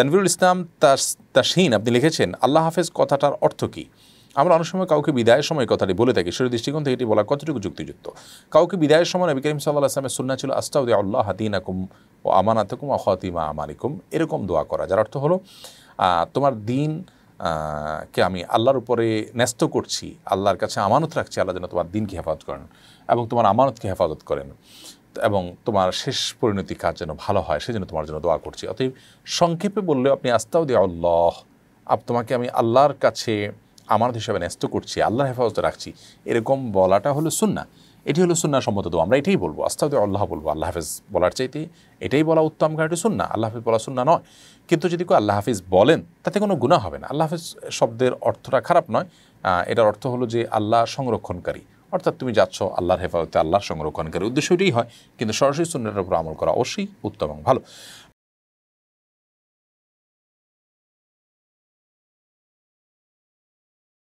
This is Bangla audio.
তানভিরুল ইসলাম তাসহীন আপনি লিখেছেন আল্লাহ হাফেজ কথাটার অর্থ কী আমরা অনেক সময় কাউকে বিদায়ের সময় কথাটি বলে থাকি সেই দৃষ্টিকোণ থেকে এটি বলা কতটুকু যুক্তিযুক্ত কাউকে বিদায়ের সময় নবী করিম সাল্লাহ আসলামের সুন্না ছিল আস্তাউদ্দি আল্লাহ হাদিন আকুম ও আমানাতকুম আহতিমা আমানিকুম এরকম দোয়া করা যার অর্থ হলো তোমার দিন কে আমি আল্লাহর উপরে ন্যস্ত করছি আল্লাহর কাছে আমানত রাখছি আল্লাহ যেন তোমার দিনকে হেফাজত করেন এবং তোমার আমানতকে হেফাজত করেন এবং তোমার শেষ পরিণতি কাজ যেন ভালো হয় সেজন্য তোমার জন্য দোয়া করছি অতএব সংক্ষেপে বললেও আপনি আস্তাও দিয়ে আল্লাহ আপ তোমাকে আমি আল্লাহর কাছে আমার হিসাবে ন্যস্ত করছি আল্লাহ হেফাজতে রাখছি এরকম বলাটা হলো সুন্না এটি হলো সুন্না সম্মত দোয়া আমরা এটাই বলবো আস্তাও আস্তাউদ্দি আল্লাহ বলবো আল্লাহ হাফেজ বলার চাইতে এটাই বলা উত্তম কারণ সুন্না আল্লাহ হাফিজ বলা সুন্না নয় কিন্তু যদি কেউ আল্লাহ হাফিজ বলেন তাতে কোনো গুণা হবে না আল্লাহ হাফিজ শব্দের অর্থটা খারাপ নয় এটার অর্থ হলো যে আল্লাহ সংরক্ষণকারী অর্থাৎ তুমি যাচ্ছ আল্লাহর হেফাজতে আল্লাহ সংরক্ষণকারী উদ্দেশ্যটাই হয় কিন্তু সরাসরি সুন্নার উপর আমল করা অবশ্যই উত্তম এবং ভালো